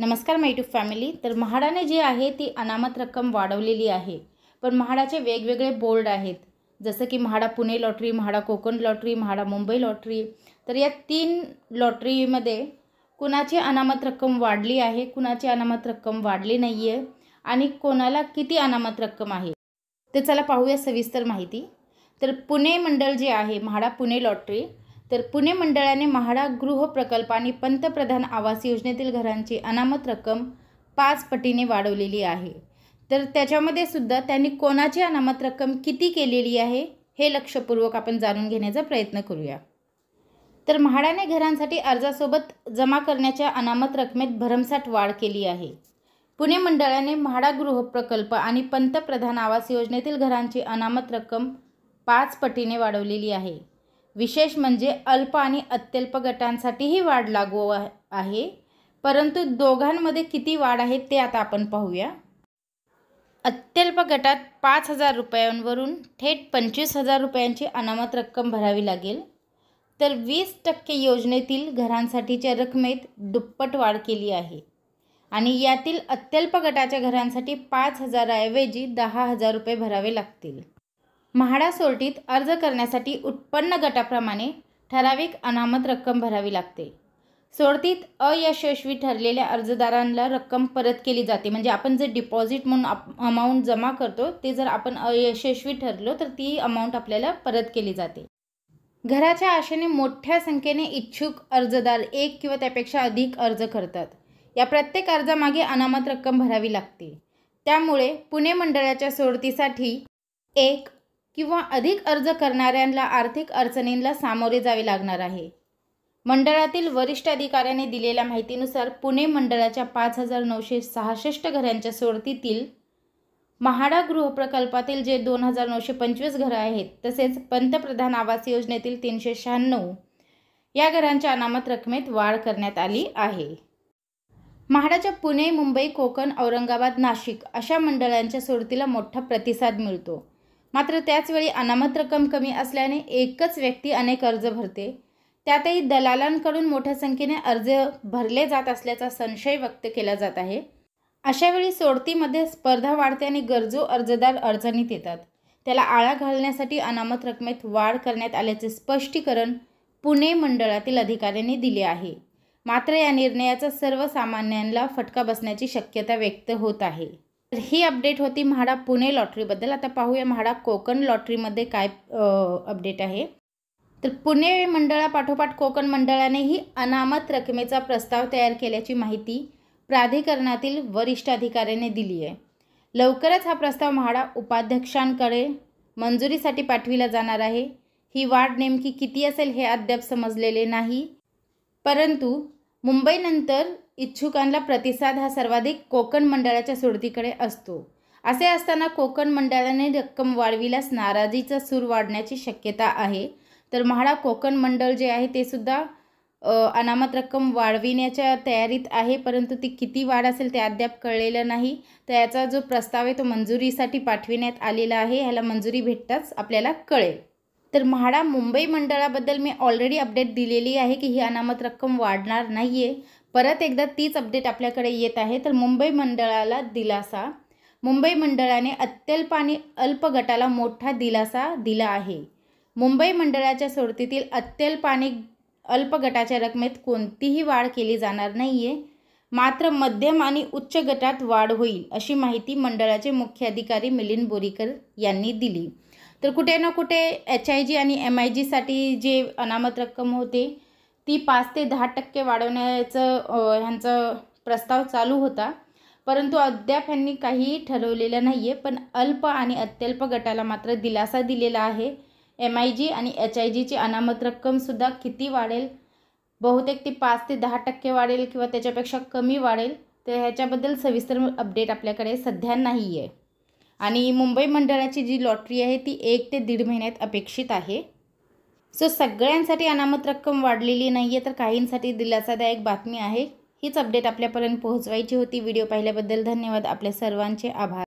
नमस्कार माय to family तर म्हाडाने जी आहे ती अनामत रक्कम वाढवलेली आहे पण म्हाडाचे वेगवेगळे बोर्ड आहेत जसं की MHADA Pune lottery MHADA Konkan lottery MHADA Mumbai lottery तर या तीन लॉटरीमध्ये कुणाची अनामत रक्कम वाढली आहे कुणाची अनामत रक्कम वाढली नाही आहे आणि कोणाला किती अनामत रक्कम आहे ते चला पाहूया सविस्तर माहिती तर पुणे मंडळ जे आहे म्हाडा पुणे लॉटरी तर पुणे मंडळाने म्हाडा गृह प्रकल्प आणि पंतप्रधान आवास योजनेतील घरांची अनामत रक्कम पाच पटीने वाढवलेली आहे तर त्याच्यामध्ये सुद्धा त्यांनी कोणाची अनामत रक्कम किती केलेली आहे हे लक्षपूर्वक आपण जाणून घेण्याचा प्रयत्न करूया तर म्हाडाने घरांसाठी अर्जासोबत जमा करण्याच्या अनामत रकमेत भरमसाठ वाढ केली आहे पुणे मंडळाने म्हाडा गृह प्रकल्प आणि पंतप्रधान आवास योजनेतील घरांची अनामत रक्कम पाच पटीने वाढवलेली आहे विशेष म्हणजे अल्प आणि अत्यल्प गटांसाठीही वाढ लागू आहे परंतु दोघांमध्ये किती वाढ आहे ते आता आपण पाहूया अत्यल्प गटात पाच हजार रुपयांवरून थेट पंचवीस हजार रुपयांची अनामत रक्कम भरावी लागेल तर वीस टक्के योजनेतील घरांसाठीच्या रकमेत दुप्पट वाढ केली आहे आणि यातील अत्यल्प गटाच्या घरांसाठी पाच हजाराऐवजी दहा हजार रुपये भरावे लागतील म्हाडा सोर्टीत अर्ज करण्यासाठी उत्पन्न गटाप्रमाणे ठराविक अनामत रक्कम भरावी लागते सोडतीत अयशस्वी ठरलेल्या अर्जदारांना रक्कम परत केली जाते म्हणजे आपण जे डिपॉझिट म्हणून अमाऊंट जमा करतो ते जर आपण अयशस्वी ठरलो तर ती अमाऊंट आपल्याला परत केली जाते घराच्या आशेने मोठ्या संख्येने इच्छुक अर्जदार एक किंवा त्यापेक्षा अधिक अर्ज करतात या प्रत्येक अर्जामागे अनामत रक्कम भरावी लागते त्यामुळे पुणे मंडळाच्या सोडतीसाठी एक किंवा अधिक अर्ज करणाऱ्यांना आर्थिक अडचणींना सामोरे जावे लागणार आहे मंडळातील वरिष्ठ अधिकाऱ्याने दिलेल्या माहितीनुसार पुणे मंडळाच्या पाच हजार नऊशे सहासष्ट घरांच्या सोडतीतील महाडा गृहप्रकल्पातील जे दोन हजार नऊशे पंचवीस घरं आहेत तसेच पंतप्रधान आवास योजनेतील तीनशे शहाण्णव या घरांच्या अनामत रकमेत वाढ करण्यात आली आहे म्हाडाच्या पुणे मुंबई कोकण औरंगाबाद नाशिक अशा मंडळांच्या सोडतीला मोठा प्रतिसाद मिळतो मात्र त्याचवेळी अनामत रक्कम कमी असल्याने एकच व्यक्ती अनेक अर्ज भरते त्यातही दलालांकडून मोठ्या संख्येने अर्ज भरले जात असल्याचा संशय व्यक्त केला जात आहे अशावेळी सोडतीमध्ये स्पर्धा वाढते आणि गरजू अर्जदार अडचणीत येतात त्याला आळा घालण्यासाठी अनामत रकमेत वाढ करण्यात आल्याचे स्पष्टीकरण पुणे मंडळातील अधिकाऱ्यांनी दिले आहे मात्र या निर्णयाचा सर्वसामान्यांना फटका बसण्याची शक्यता व्यक्त होत आहे तर ही अपडेट होती म्हाडा पुणे लॉटरीबद्दल आता पाहूया म्हाडा कोकण लॉटरीमध्ये काय अपडेट आहे तर पुणे मंडळापाठोपाठ कोकण मंडळानेही अनामत रकमेचा प्रस्ताव तयार केल्याची माहिती प्राधिकरणातील वरिष्ठ अधिकाऱ्याने दिली आहे लवकरच हा प्रस्ताव म्हाडा उपाध्यक्षांकडे मंजुरीसाठी पाठविला जाणार आहे ही वाढ नेमकी किती असेल हे अद्याप समजलेले नाही परंतु मुंबईनंतर इच्छुकांना प्रतिसाद हा सर्वाधिक कोकण मंडळाच्या सोडतीकडे असतो असे असताना कोकण मंडळाने रक्कम वाढविल्यास नाराजीचा सूर वाढण्याची शक्यता आहे तर म्हाडा कोकण मंडळ जे आहे ते सुद्धा अनामत रक्कम वाढविण्याच्या तयारीत आहे परंतु ती किती वाढ असेल ते अद्याप कळलेलं नाही तर याचा जो प्रस्ताव आहे तो मंजुरीसाठी पाठविण्यात आलेला आहे ह्याला मंजुरी भेटताच आपल्याला कळेल तर म्हाडा मुंबई मंडळाबद्दल मी ऑलरेडी अपडेट दिलेली आहे की ही अनामत रक्कम वाढणार नाही आहे परत एकदा तीच अपडेट आपल्याकडे येत आहे तर मुंबई मंडळाला दिलासा मुंबई मंडळाने अत्यल्प आणि अल्प गटाला मोठा दिलासा दिला आहे मुंबई मंडळाच्या सोडतीतील अत्यल्प आणि अल्प गटाच्या रकमेत कोणतीही वाढ केली जाणार नाही आहे मात्र मध्यम आणि उच्च गटात वाढ होईल अशी माहिती मंडळाचे मुख्याधिकारी मिलिंद बोरीकर यांनी दिली तर कुठे ना कुठे एच आय जी आणि एम आय जीसाठी जे अनामत रक्कम होते ती पाच ते दहा टक्के वाढवण्याचं ह्यांचा प्रस्ताव चालू होता परंतु अद्याप ह्यांनी काही ठरवलेलं नाही आहे पण अल्प आणि अत्यल्प गटाला मात्र दिलासा दिलेला आहे एम आय जी आणि एच आय जीची अनामत रक्कमसुद्धा किती वाढेल बहुतेक ती पाच ते दहा टक्के वाढेल किंवा त्याच्यापेक्षा कमी वाढेल तर ह्याच्याबद्दल सविस्तर अपडेट आपल्याकडे सध्या नाही आहे आणि मुंबई मंडळाची जी लॉटरी आहे ती एक ते दीड महिन्यात अपेक्षित आहे सो सगळ्यांसाठी अनामत रक्कम वाढलेली नाही आहे तर काहींसाठी दिलासादायक बातमी आहे हीच अपडेट आपल्यापर्यंत पोहोचवायची होती व्हिडिओ पाहिल्याबद्दल धन्यवाद आपल्या सर्वांचे आभार